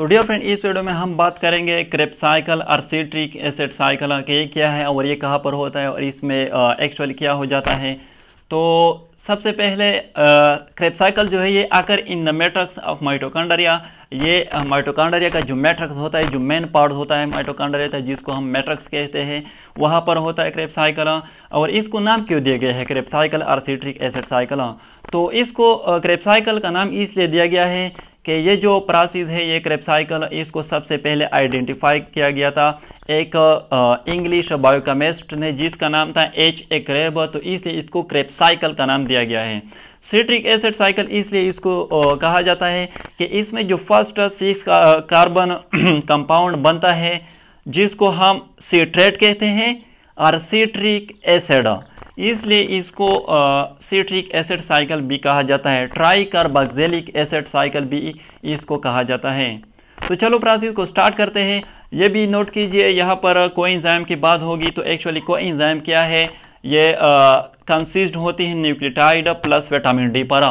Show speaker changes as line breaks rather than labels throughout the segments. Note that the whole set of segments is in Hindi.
तो डियर फ्रेंड इस वीडियो में हम बात करेंगे क्रेप साइकिल और सीट्रिक साइकिल के ये क्या है और ये कहाँ पर होता है और इसमें एक्चुअल क्या हो जाता है तो सबसे पहले क्रेप साइकिल जो है ये आकर इन द मेट्रक्स ऑफ माइटोकांडरिया ये माइटोकांडरिया का जो मेट्रक्स होता है जो मेन पार्ट होता है माइटोकांडरिया का जिसको हम मेट्रक्स कहते हैं वहाँ पर होता है क्रेप साइकिल और इसको नाम क्यों दिया गया है क्रेप साइकिल और सीट्रिक एसिड साइकिल तो इसको क्रेप साइकिल का नाम इसलिए दिया गया है कि ये जो प्रासिस है ये क्रेपसाइकल इसको सबसे पहले आइडेंटिफाई किया गया था एक इंग्लिश बायोकेमिस्ट ने जिसका नाम था एच ए क्रेब तो इसलिए इसको क्रेपसाइकल का नाम दिया गया है सिट्रिक एसिड साइकिल इसलिए इसको आ, कहा जाता है कि इसमें जो फर्स्ट सिक्स कार्बन कंपाउंड बनता है जिसको हम सीट्रेट कहते हैं और सीट्रिक एसिड इसलिए इसको सिट्रिक एसिड साइकिल भी कहा जाता है ट्राई कार्बोक्सिलिक एसिड साइकिल भी इसको कहा जाता है तो चलो प्रासिस को स्टार्ट करते हैं ये भी नोट कीजिए यहाँ पर कोइंजाइम की बात होगी तो एक्चुअली कोइंजाइम क्या है ये कंसिस्ट होती है न्यूक्लियोटाइड प्लस विटामिन डी परा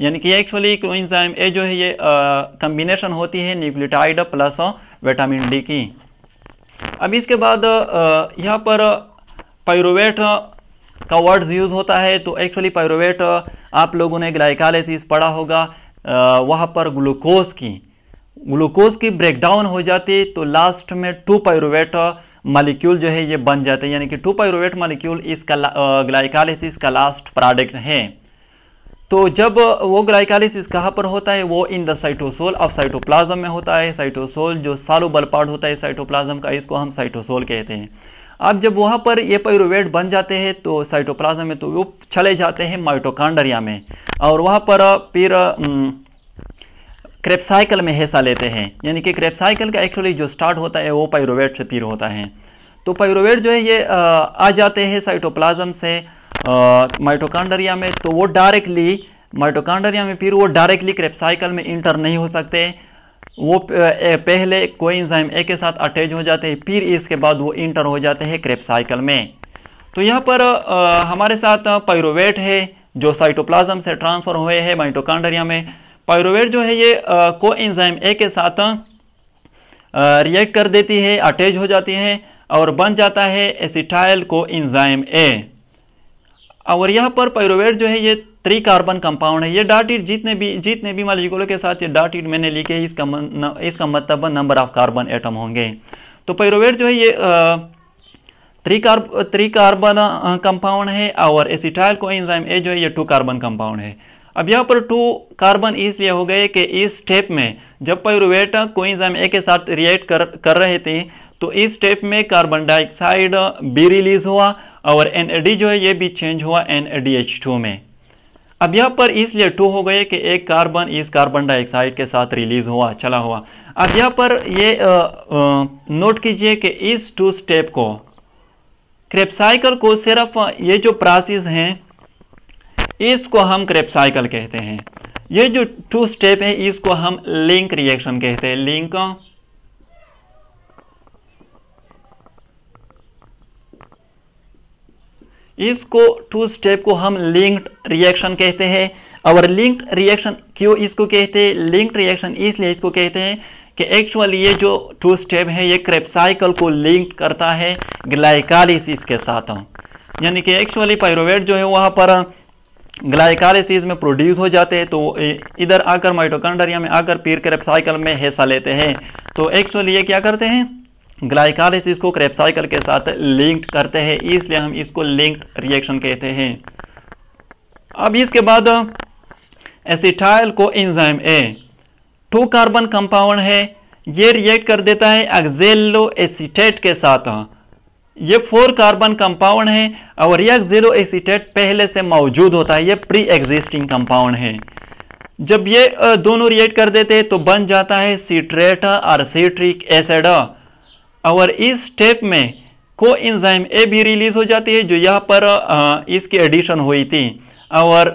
यानी कि एक्चुअली कोइंजाइम ए जो है ये कम्बिनेशन होती है न्यूक्लियोटाइड प्लस विटामिन डी की अब इसके बाद यहाँ पर पायरुवेट का वर्ड यूज़ होता है तो एक्चुअली पायरोवेट आप लोगों ने ग्लाइकालिसिस पढ़ा होगा वहाँ पर ग्लूकोज की ग्लूकोज की ब्रेकडाउन हो जाती तो लास्ट में टू पायरोवेट मालिक्यूल जो है ये बन जाते हैं यानी कि टू पायरोवेट मालिक्यूल इसका ग्लाइकालिसिस का लास्ट प्रोडक्ट है तो जब वो ग्लाइकालिसिस कहाँ पर होता है वो in the cytosol of cytoplasm में होता है साइटोसोल जो सालो बल पार्ट होता है साइटोप्लाज्म का इसको हम साइटोसोल कहते हैं अब जब वहाँ पर ये पैरोवेट बन जाते हैं तो साइटोप्लाज्म में तो वो चले जाते हैं माइटोकांडरिया में और वहाँ पर फिर क्रेपसाइकिल में हिस्सा लेते हैं यानी कि क्रेप का एक्चुअली जो स्टार्ट होता है वो पैरोवेट से फिर होता है तो पैरोवेट जो है ये आ जाते हैं साइटोप्लाज्म से माइटोकांडरिया में तो वो डायरेक्टली माइटोकांडरिया में फिर वो डायरेक्टली क्रेपसाइकल में इंटर नहीं हो सकते वो पहले इंजाइम ए के साथ अटैच हो जाते हैं फिर इसके बाद वो इंटर हो जाते हैं क्रेप साइकिल में तो यहाँ पर आ, हमारे साथ पायरोवेट है जो साइटोप्लाज्म से ट्रांसफ़र हुए हैं माइटोकांडरिया में पायरोवेट जो है ये को इंजाइम ए के साथ रिएक्ट कर देती है अटैच हो जाती है और बन जाता है एसिटाइल को इंजाइम ए और यहाँ पर पायरोवेट जो है ये थ्री कार्बन कंपाउंड है ये डॉट इट जितने भी जितने भी मालिकुलों के साथ ये डॉट इट मैंने लिखे इसका इसका मतलब नंबर ऑफ कार्बन एटम होंगे तो पैरोवेट जो है ये three carb three carbon compound है और एसिटाइल को एंजाइम ए जो है ये टू कार्बन कंपाउंड है अब यहाँ पर टू कार्बन इसलिए हो गए कि इस स्टेप में जब को एंजाइम ए के साथ रिएक्ट कर कर रहे थे तो इस स्टेप में कार्बन डाइऑक्साइड बी रिलीज हुआ और एन जो है ये भी चेंज हुआ एन में अब यहाँ पर इसलिए टू हो गए कि एक कार्बन इस कार्बन डाइऑक्साइड के साथ रिलीज हुआ चला हुआ अब यहाँ पर ये आ, आ, नोट कीजिए कि इस टू स्टेप को क्रेपसाइकिल को सिर्फ ये जो प्रासेस हैं इसको हम क्रेपसाइकिल कहते हैं ये जो टू स्टेप है इसको हम लिंक रिएक्शन कहते हैं लिंक इसको टू स्टेप को हम लिंक्ड रिएक्शन कहते हैं और लिंक्ड रिएक्शन क्यों इसको कहते हैं लिंक्ड रिएक्शन इसलिए इसको कहते हैं कि एक्चुअली ये जो टू स्टेप है ये क्रेपसाइकल को लिंक करता है ग्लाइकालिसिस के साथ यानी कि एक्चुअली पायरोवेट जो है वहाँ पर ग्लाइकालिसिस में प्रोड्यूस हो जाते हैं तो इधर आकर माइटोकॉन्ड्रिया में आकर पीर क्रेपसाइकिल में हिस्सा लेते हैं तो एक्चुअली ये क्या करते हैं ग्लाइकालिसिस को क्रेपसाइकल के साथ लिंक्ड करते हैं इसलिए हम इसको लिंक्ड रिएक्शन कहते हैं अब इसके बाद एसिटाइल को enzyme A two carbon compound है ये रिएक्ट कर देता है एक्जेलो एसिटेट के साथ ये फोर कार्बन कंपाउंड है और ये एक्जेलो एसिटेट पहले से मौजूद होता है ये प्री एग्जिस्टिंग कंपाउंड है जब ये दोनों रिएक्ट कर देते हैं तो बन जाता है सिट्रेट और सिट्रिक एसिड और इस स्टेप में को इंजाइम ए भी रिलीज हो जाती है जो यहाँ पर इसकी एडिशन हुई थी और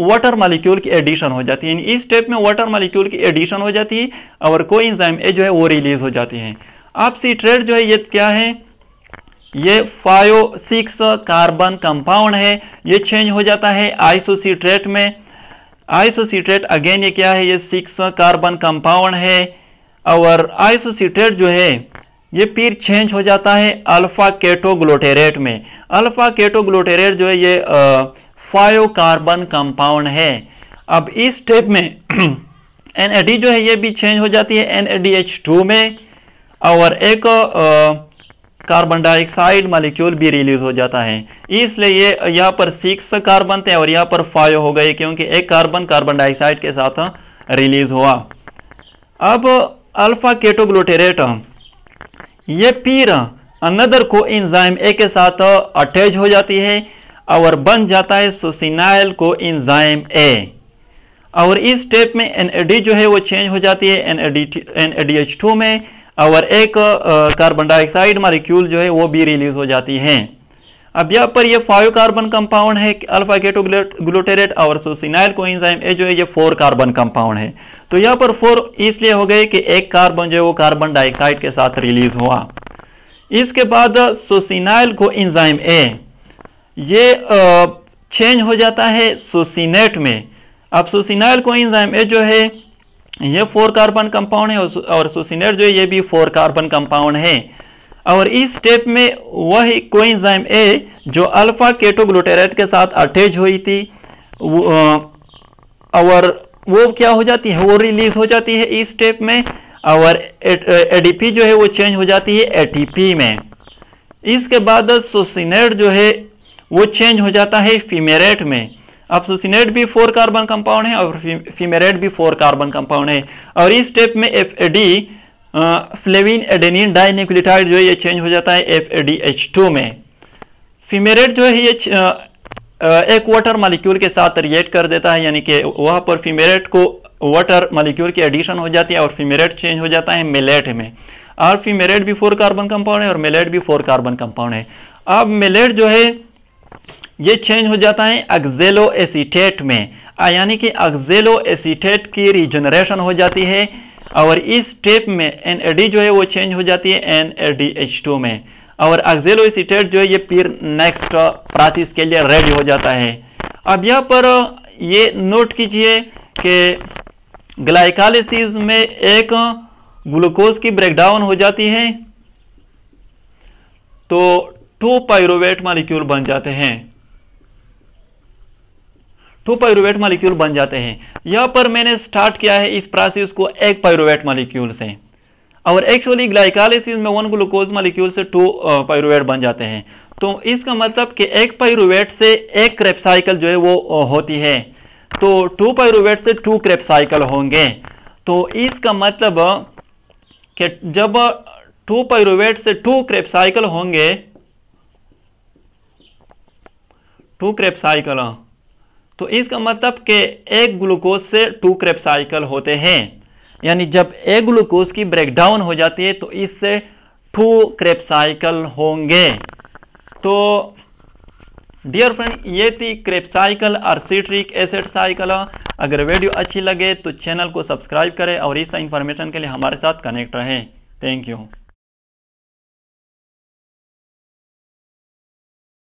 वाटर मालिक्यूल की एडिशन हो जाती है इस स्टेप में वाटर मालिक्यूल की एडिशन हो जाती है और को इंजाइम ए जो है वो रिलीज हो जाती है आप सीट्रेट जो है ये क्या है ये फाइव सिक्स कार्बन कंपाउंड है ये चेंज हो जाता है आइसोसीट्रेट में आइसोसीट्रेट अगेन ये क्या है ये सिक्स कार्बन कंपाउंड है और आइसोसीट्रेट जो है ये पीर चेंज हो जाता है अल्फ़ा केटोग्लोटेरेट में अल्फ़ा केटोग्लोटेरेट जो है ये फाइव कार्बन कंपाउंड है अब इस स्टेप में एन जो है ये भी चेंज हो जाती है एन में और एक कार्बन डाइऑक्साइड मालिक्यूल भी रिलीज हो जाता है इसलिए ये यहाँ पर सिक्स कार्बन थे और यहाँ पर फाइव हो गए क्योंकि एक कार्बन कार्बन डाइऑक्साइड के साथ रिलीज हुआ अब अल्फा केटोग्लोटेरेट ये पीर अनदर को इंजाइम ए के साथ अटैच हो जाती है और बन जाता है सोसिनाइल को इंजाइम ए और इस स्टेप में एन जो है वो चेंज हो जाती है एन एडी एन में और एक कार्बन डाइऑक्साइड मॉलिक्यूल जो है वो भी रिलीज हो जाती है अब यहाँ पर ये फाइव कार्बन कंपाउंड है अल्फा केटो ग्लूटेरेट और सोसिनाइल को इंजाइम ए जो है ये फोर कार्बन कंपाउंड है तो यहाँ पर फोर इसलिए हो गए कि एक कार्बन जो है वो कार्बन डाइऑक्साइड के साथ रिलीज हुआ इसके बाद सोसिनाइल को इंजाइम ए ये चेंज हो जाता है सोसिनेट में अब सोसिनाइल को इंजाइम ए जो है ये फोर कार्बन कंपाउंड है और सोसिनेट जो है ये भी फोर कार्बन कंपाउंड है और इस स्टेप में वही कोइंजाइम ए जो अल्फा केटोग्लूटेरेट के साथ अटैच हुई थी और वो क्या हो जाती है वो रिलीज हो जाती है इस स्टेप में और एडीपी जो है वो चेंज हो जाती है एटीपी में इसके बाद सोसिनेट जो है वो चेंज हो जाता है फीमेरेट में अब सोसिनेट भी फोर कार्बन कंपाउंड है और फीमेरेट भी फोर कार्बन कंपाउंड है और इस स्टेप में F flavin adenine dinucleotide जो है ये चेंज हो जाता है F A D H two में फीमेरेट जो है ये एक वाटर मालिक्यूल के साथ रिएक्ट कर देता है यानी कि वहाँ पर फीमेरेट को वाटर मालिक्यूल की एडिशन हो जाती है और फीमेरेट चेंज हो जाता है मेलेट में और फीमेरेट भी फोर कार्बन कंपाउंड है और मेलेट भी फोर कार्बन कंपाउंड है अब मेलेट जो है ये चेंज हो जाता है अक्जेलो एसीटेट में यानी कि अक्जेलो एसीटेट की रिजनरेशन हो जाती है और इस स्टेप में एन एडी जो है वो चेंज हो जाती है एन एडी एच टू में और अक्जेलोसिटेट जो है ये फिर नेक्स्ट प्रासिस के लिए रेडी हो जाता है अब यहाँ पर ये नोट कीजिए कि ग्लाइकालिसिस में एक ग्लूकोज की ब्रेकडाउन हो जाती है तो टू पायरोवेट मालिक्यूल बन जाते हैं टू पायरुवेट मालिक्यूल बन जाते हैं यहाँ पर मैंने स्टार्ट किया है इस प्रोसेस को एक पायरुवेट मालिक्यूल से और एक्चुअली ग्लाइकालिसिस में वन ग्लूकोज मालिक्यूल से टू पायरुवेट बन जाते हैं तो इसका मतलब कि एक पायरुवेट से एक क्रेपसाइकिल जो है वो होती है तो टू पायरुवेट से टू क्रेपसाइकिल होंगे तो इसका मतलब कि जब टू पायरुवेट से टू क्रेपसाइकिल होंगे टू क्रेपसाइकिल तो इसका मतलब कि एक ग्लूकोज से टू क्रेप साइकिल होते हैं यानी जब एक ग्लूकोज की ब्रेकडाउन हो जाती है तो इससे टू क्रेप साइकिल होंगे तो डियर फ्रेंड ये थी क्रेप साइकिल और सिट्रिक एसिड साइकिल अगर वीडियो अच्छी लगे तो चैनल को सब्सक्राइब करें और इस इंफॉर्मेशन के लिए हमारे साथ कनेक्ट रहें थैंक यू